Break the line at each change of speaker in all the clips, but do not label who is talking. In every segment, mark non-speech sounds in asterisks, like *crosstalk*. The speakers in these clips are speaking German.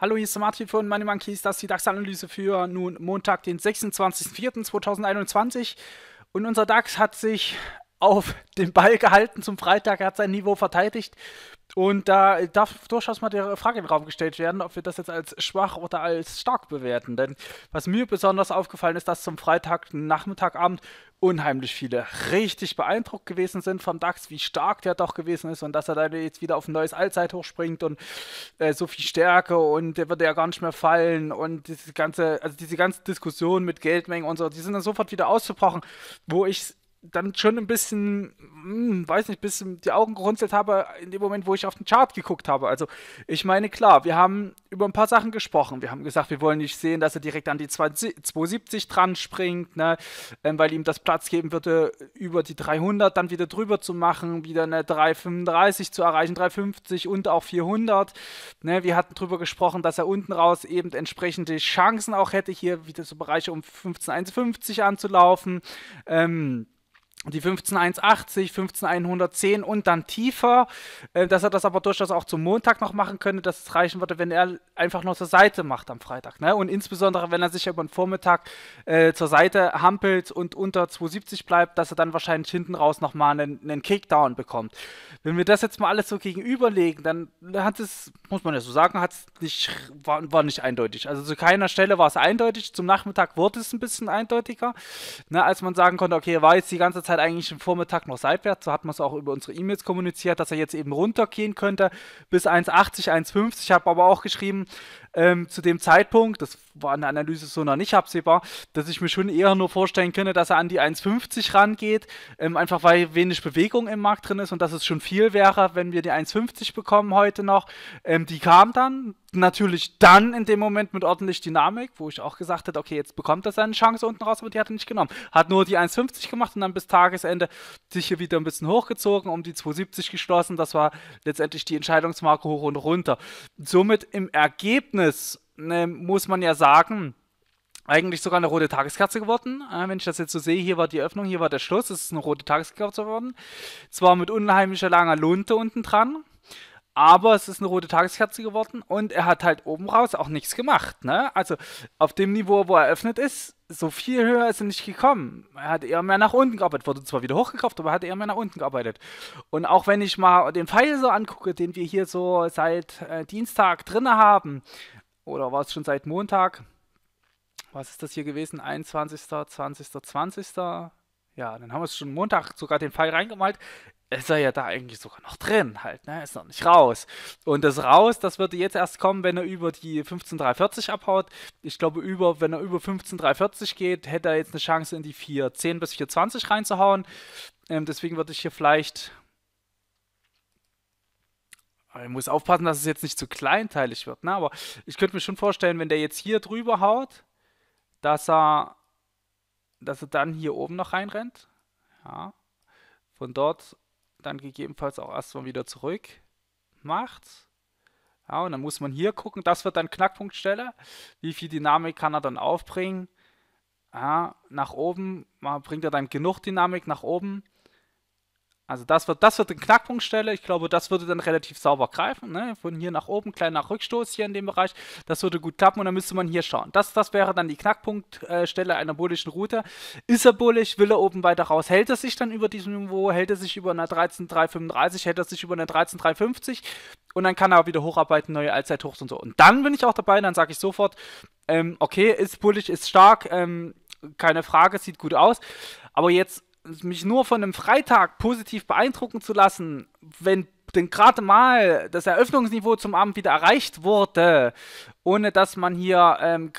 Hallo, hier ist der Martin von Money Monkeys. Das ist die DAX-Analyse für nun Montag, den 26.04.2021. Und unser DAX hat sich auf den Ball gehalten. Zum Freitag er hat sein Niveau verteidigt. Und da darf durchaus mal die Frage in den Raum gestellt werden, ob wir das jetzt als schwach oder als stark bewerten. Denn was mir besonders aufgefallen ist, dass zum Freitag, Nachmittagabend unheimlich viele richtig beeindruckt gewesen sind vom DAX, wie stark der doch gewesen ist und dass er da jetzt wieder auf ein neues Allzeithoch springt und äh, so viel Stärke und der würde ja gar nicht mehr fallen und diese ganze, also diese ganze Diskussion mit Geldmengen und so, die sind dann sofort wieder ausgebrochen, wo ich dann schon ein bisschen, hm, weiß nicht, bisschen die Augen gerunzelt habe in dem Moment, wo ich auf den Chart geguckt habe. Also ich meine, klar, wir haben über ein paar Sachen gesprochen. Wir haben gesagt, wir wollen nicht sehen, dass er direkt an die 270 dran springt, ne? Ähm, weil ihm das Platz geben würde, über die 300 dann wieder drüber zu machen, wieder eine 335 zu erreichen, 350 und auch 400. Ne? Wir hatten darüber gesprochen, dass er unten raus eben entsprechende Chancen auch hätte, hier wieder so Bereiche um 15,150 anzulaufen. Ähm, die 15180, 15110 und dann tiefer, äh, dass er das aber durchaus auch zum Montag noch machen könnte, dass es reichen würde, wenn er einfach nur zur Seite macht am Freitag. Ne? Und insbesondere, wenn er sich über den Vormittag äh, zur Seite hampelt und unter 270 bleibt, dass er dann wahrscheinlich hinten raus nochmal einen, einen Kickdown bekommt. Wenn wir das jetzt mal alles so gegenüberlegen, dann hat es, muss man ja so sagen, hat's nicht, war, war nicht eindeutig. Also zu keiner Stelle war es eindeutig, zum Nachmittag wurde es ein bisschen eindeutiger, ne? als man sagen konnte, okay, er war jetzt die ganze Zeit Zeit eigentlich im Vormittag noch seitwärts. So hat man es auch über unsere E-Mails kommuniziert, dass er jetzt eben runtergehen könnte bis 1,80, 1,50. Ich habe aber auch geschrieben, ähm, zu dem Zeitpunkt, das war eine Analyse so noch nicht absehbar, dass ich mir schon eher nur vorstellen könnte, dass er an die 1,50 rangeht, ähm, einfach weil wenig Bewegung im Markt drin ist und dass es schon viel wäre, wenn wir die 1,50 bekommen heute noch. Ähm, die kam dann, natürlich dann in dem Moment mit ordentlich Dynamik, wo ich auch gesagt hätte, okay, jetzt bekommt er seine Chance unten raus, aber die hat er nicht genommen. Hat nur die 1,50 gemacht und dann bis Tagesende sich hier wieder ein bisschen hochgezogen, um die 2,70 geschlossen. Das war letztendlich die Entscheidungsmarke hoch und runter. Somit im Ergebnis Ergebnis, ne, muss man ja sagen, eigentlich sogar eine rote Tageskerze geworden. Äh, wenn ich das jetzt so sehe, hier war die Öffnung, hier war der Schluss, es ist eine rote Tageskerze geworden. Zwar mit unheimlicher langer Lunte unten dran, aber es ist eine rote Tageskerze geworden und er hat halt oben raus auch nichts gemacht. Ne? Also auf dem Niveau, wo er öffnet ist, so viel höher ist er nicht gekommen. Er hat eher mehr nach unten gearbeitet, wurde zwar wieder hochgekauft, aber er hat eher mehr nach unten gearbeitet. Und auch wenn ich mal den Pfeil so angucke, den wir hier so seit äh, Dienstag drin haben, oder war es schon seit Montag, was ist das hier gewesen? 21., 20., 20. Ja, dann haben wir es schon Montag sogar den Pfeil reingemalt. Ist er ja da eigentlich sogar noch drin, halt, ne? Ist noch nicht raus. Und das raus, das würde jetzt erst kommen, wenn er über die 15,340 abhaut. Ich glaube, über, wenn er über 15,340 geht, hätte er jetzt eine Chance, in die 410 bis 420 reinzuhauen. Ähm, deswegen würde ich hier vielleicht. Ich muss aufpassen, dass es jetzt nicht zu kleinteilig wird, ne? Aber ich könnte mir schon vorstellen, wenn der jetzt hier drüber haut, dass er dass er dann hier oben noch reinrennt. Ja. Von dort dann gegebenenfalls auch erstmal wieder zurück macht. Ja, und dann muss man hier gucken, das wird dann Knackpunktstelle. Wie viel Dynamik kann er dann aufbringen? Ja, nach oben, man bringt er dann genug Dynamik nach oben? Also das wird, das wird eine Knackpunktstelle. Ich glaube, das würde dann relativ sauber greifen. Ne? Von hier nach oben, klein nach Rückstoß hier in dem Bereich. Das würde gut klappen und dann müsste man hier schauen. Das, das wäre dann die Knackpunktstelle einer bullischen Route. Ist er bullig? Will er oben weiter raus? Hält er sich dann über diesem Niveau? Hält er sich über einer 13,335? Hält er sich über einer 13,350? Und dann kann er wieder hocharbeiten, neue Allzeithochs und so. Und dann bin ich auch dabei, dann sage ich sofort, ähm, okay, ist bullig, ist stark, ähm, keine Frage, sieht gut aus. Aber jetzt mich nur von einem Freitag positiv beeindrucken zu lassen, wenn denn gerade mal das Eröffnungsniveau zum Abend wieder erreicht wurde, ohne dass man hier ähm,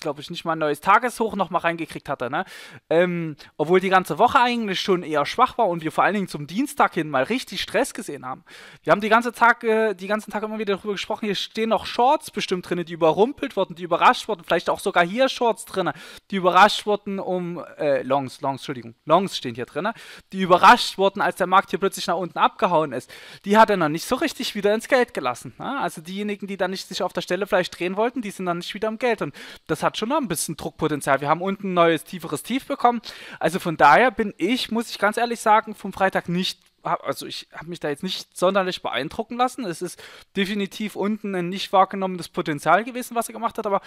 glaube ich, nicht mal ein neues Tageshoch nochmal reingekriegt hatte. Ne? Ähm, obwohl die ganze Woche eigentlich schon eher schwach war und wir vor allen Dingen zum Dienstag hin mal richtig Stress gesehen haben. Wir haben die ganze Tag, äh, die ganzen Tage immer wieder darüber gesprochen, hier stehen noch Shorts bestimmt drin, die überrumpelt wurden, die überrascht wurden, vielleicht auch sogar hier Shorts drin, die überrascht wurden um, äh, Longs, Longs, Entschuldigung, Longs stehen hier drin, die überrascht wurden, als der Markt hier plötzlich nach unten abgehauen ist. Die hat er noch nicht so richtig wieder ins Geld gelassen. Ne? Also diejenigen, die dann nicht sich auf der Stelle vielleicht drehen wollten, die sind dann nicht wieder im Geld und das hat hat schon noch ein bisschen Druckpotenzial. Wir haben unten ein neues, tieferes Tief bekommen. Also von daher bin ich, muss ich ganz ehrlich sagen, vom Freitag nicht also ich habe mich da jetzt nicht sonderlich beeindrucken lassen. Es ist definitiv unten ein nicht wahrgenommenes Potenzial gewesen, was er gemacht hat, aber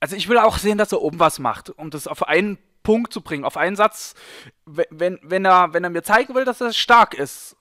also ich will auch sehen, dass er oben was macht, um das auf einen Punkt zu bringen, auf einen Satz. Wenn, wenn, er, wenn er mir zeigen will, dass er stark ist,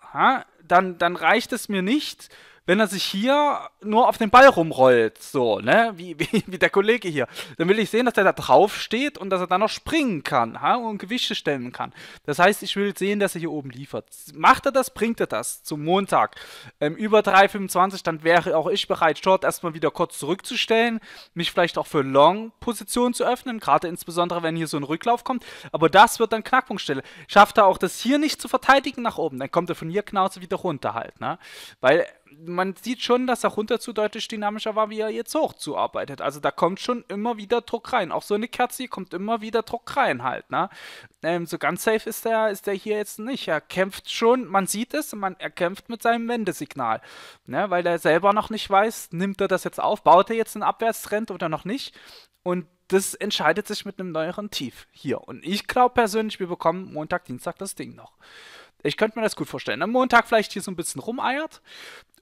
dann, dann reicht es mir nicht, wenn er sich hier nur auf den Ball rumrollt, so, ne, wie, wie, *laughs* wie der Kollege hier, dann will ich sehen, dass der da drauf steht und dass er dann noch springen kann ha? und Gewichte stemmen kann. Das heißt, ich will sehen, dass er hier oben liefert. Macht er das, bringt er das zum Montag. Ähm, über 3,25, dann wäre auch ich bereit, Short erstmal wieder kurz zurückzustellen, mich vielleicht auch für Long-Positionen zu öffnen, gerade insbesondere, wenn hier so ein Rücklauf kommt. Aber das wird dann Knackpunktstelle. Schafft er auch das hier nicht zu verteidigen nach oben, dann kommt er von hier genauso wieder runter halt, ne? Weil man sieht schon, dass er runter zu deutlich dynamischer war, wie er jetzt hochzuarbeitet. Also da kommt schon immer wieder Druck rein. Auch so eine Kerze kommt immer wieder Druck rein halt. Ne? Ähm, so ganz safe ist der, ist der hier jetzt nicht. Er kämpft schon, man sieht es, man, er kämpft mit seinem Wendesignal. Ne? Weil er selber noch nicht weiß, nimmt er das jetzt auf, baut er jetzt einen Abwärtstrend oder noch nicht. Und das entscheidet sich mit einem neueren Tief hier. Und ich glaube persönlich, wir bekommen Montag, Dienstag das Ding noch. Ich könnte mir das gut vorstellen. Am ne? Montag vielleicht hier so ein bisschen rumeiert,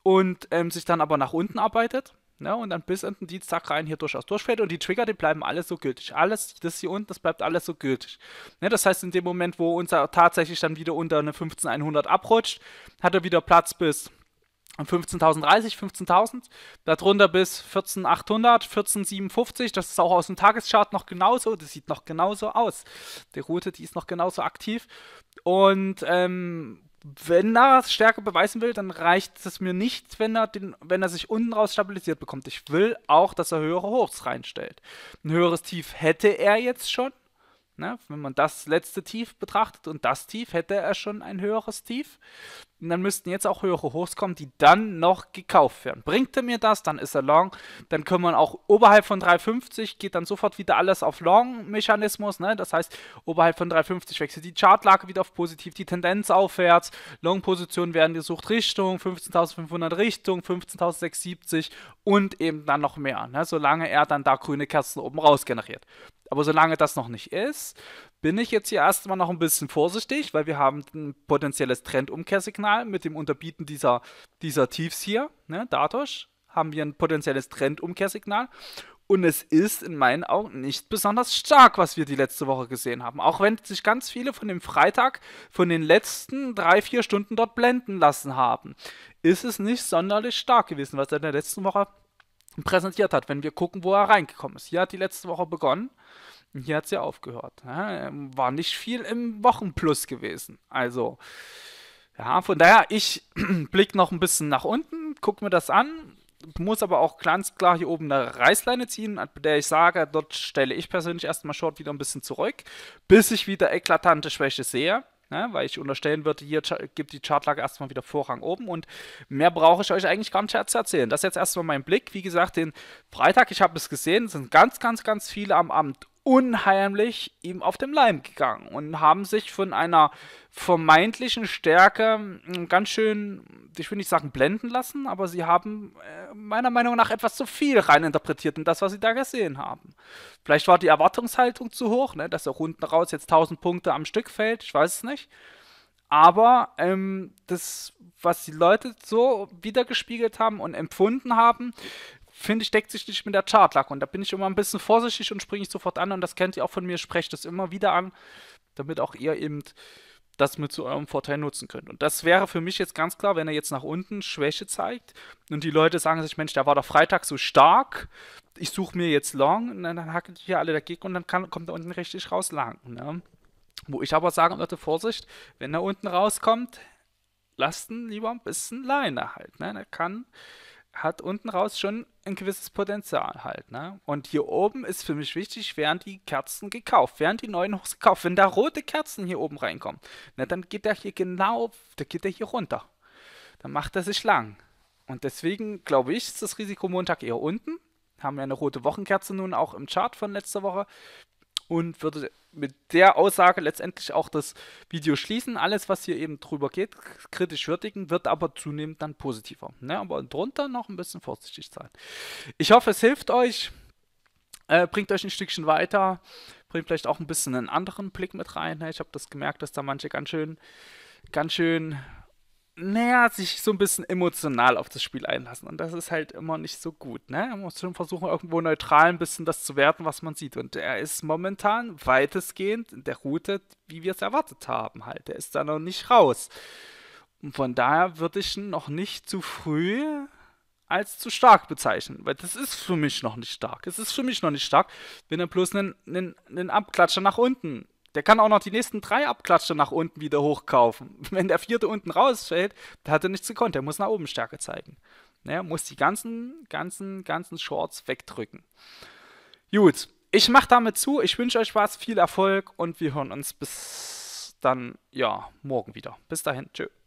und ähm, sich dann aber nach unten arbeitet. Ne, und dann bis in den Dienstag rein hier durchaus durchfällt und die Trigger, die bleiben alles so gültig. Alles, das hier unten, das bleibt alles so gültig. Ne, das heißt, in dem Moment, wo unser tatsächlich dann wieder unter eine 15100 abrutscht, hat er wieder Platz bis 15.030, 15.000, darunter bis 14.800, 14.750, das ist auch aus dem Tageschart noch genauso, das sieht noch genauso aus. Die Route, die ist noch genauso aktiv und ähm, wenn er Stärke beweisen will, dann reicht es mir nicht, wenn er, den, wenn er sich unten raus stabilisiert bekommt. Ich will auch, dass er höhere Hochs reinstellt. Ein höheres Tief hätte er jetzt schon. Ne? Wenn man das letzte Tief betrachtet und das Tief, hätte er schon ein höheres Tief. Und dann müssten jetzt auch höhere Hochs kommen, die dann noch gekauft werden. Bringt er mir das, dann ist er long. Dann können wir auch oberhalb von 3,50 geht dann sofort wieder alles auf Long-Mechanismus. Ne? Das heißt, oberhalb von 3,50 wechselt die Chartlage wieder auf positiv, die Tendenz aufwärts. Long-Positionen werden gesucht Richtung 15.500 Richtung, 15.670 und eben dann noch mehr. Ne? Solange er dann da grüne Kerzen oben raus generiert. Aber solange das noch nicht ist, bin ich jetzt hier erstmal noch ein bisschen vorsichtig, weil wir haben ein potenzielles Trendumkehrsignal mit dem Unterbieten dieser, dieser Tiefs hier. Ne? Dadurch haben wir ein potenzielles Trendumkehrsignal. Und es ist in meinen Augen nicht besonders stark, was wir die letzte Woche gesehen haben. Auch wenn sich ganz viele von dem Freitag, von den letzten drei, vier Stunden dort blenden lassen haben, ist es nicht sonderlich stark gewesen, was in der letzten Woche präsentiert hat, wenn wir gucken, wo er reingekommen ist. Hier hat die letzte Woche begonnen und hier hat sie aufgehört. Ja, ähm, war nicht viel im Wochenplus gewesen. Also, ja, von daher, ich *clears throat* blicke noch ein bisschen nach unten, gucke mir das an, muss aber auch ganz klar hier oben eine Reißleine ziehen, bei der ich sage, dort stelle ich persönlich erstmal Short wieder ein bisschen zurück, bis ich wieder eklatante Schwäche sehe. Ne? Weil ich unterstellen würde, hier gibt die Chartlage erstmal wieder Vorrang oben und mehr brauche ich euch eigentlich gar nicht zu erzählen. Das ist jetzt erstmal mein Blick. Wie gesagt, den Freitag, ich habe es gesehen, sind ganz, ganz, ganz viele am Abend unheimlich ihm auf dem Leim gegangen und haben sich von einer vermeintlichen Stärke hm, ganz schön, ich will nicht sagen blenden lassen, aber sie haben äh, meiner Meinung nach etwas zu viel reininterpretiert in das, was sie da gesehen haben. Vielleicht war die Erwartungshaltung zu hoch, ne, dass er unten raus jetzt 1000 Punkte am Stück fällt, ich weiß es nicht. Aber ähm, das, was die Leute so wiedergespiegelt haben und empfunden haben, finde ich, deckt sich nicht mit der Chartlack. Und da bin ich immer ein bisschen vorsichtig und springe ich sofort an. Und das kennt ihr auch von mir, sprecht das immer wieder an, damit auch ihr eben das mit zu eurem Vorteil nutzen könnt. Und das wäre für mich jetzt ganz klar, wenn er jetzt nach unten Schwäche zeigt und die Leute sagen sich, Mensch, der war doch Freitag so stark, ich suche mir jetzt Long und dann, dann hacken die hier alle dagegen und dann kann, kommt er unten richtig raus Lang. Ne? Wo ich aber sagen würde, Vorsicht, wenn er unten rauskommt, lasst ihn lieber ein bisschen Leine halt. Ne? Er kann hat unten raus schon ein gewisses Potenzial halt. Ne? Und hier oben ist für mich wichtig, werden die Kerzen gekauft, werden die neuen Hochs gekauft. Wenn da rote Kerzen hier oben reinkommen, na, ne, dann geht der hier genau, da geht der hier runter. Dann macht er sich lang. Und deswegen glaube ich, ist das Risiko Montag eher unten. Haben wir eine rote Wochenkerze nun auch im Chart von letzter Woche und würde mit der Aussage letztendlich auch das Video schließen. Alles, was hier eben drüber geht, kritisch würdigen, wird aber zunehmend dann positiver. Ne? Aber drunter noch ein bisschen vorsichtig sein. Ich hoffe, es hilft euch, äh, bringt euch ein Stückchen weiter, bringt vielleicht auch ein bisschen einen anderen Blick mit rein. Ne? Ich habe das gemerkt, dass da manche ganz schön, ganz schön naja, sich so ein bisschen emotional auf das Spiel einlassen. Und das ist halt immer nicht so gut. Ne? Man muss schon versuchen, irgendwo neutral ein bisschen das zu werten, was man sieht. Und er ist momentan weitestgehend in der Route, wie wir es erwartet haben, halt. Er ist da noch nicht raus. Und von daher würde ich ihn noch nicht zu früh als zu stark bezeichnen, weil das ist für mich noch nicht stark. Es ist für mich noch nicht stark, wenn er bloß einen, einen, einen Abklatscher nach unten der kann auch noch die nächsten drei Abklatsche nach unten wieder hochkaufen. *laughs* Wenn der vierte unten rausfällt, der hat er nichts gekonnt. Der muss nach oben Stärke zeigen. Ne? Muss die ganzen, ganzen, ganzen Shorts wegdrücken. Gut, ich mache damit zu. Ich wünsche euch was, viel Erfolg und wir hören uns bis dann, ja, morgen wieder. Bis dahin, tschüss.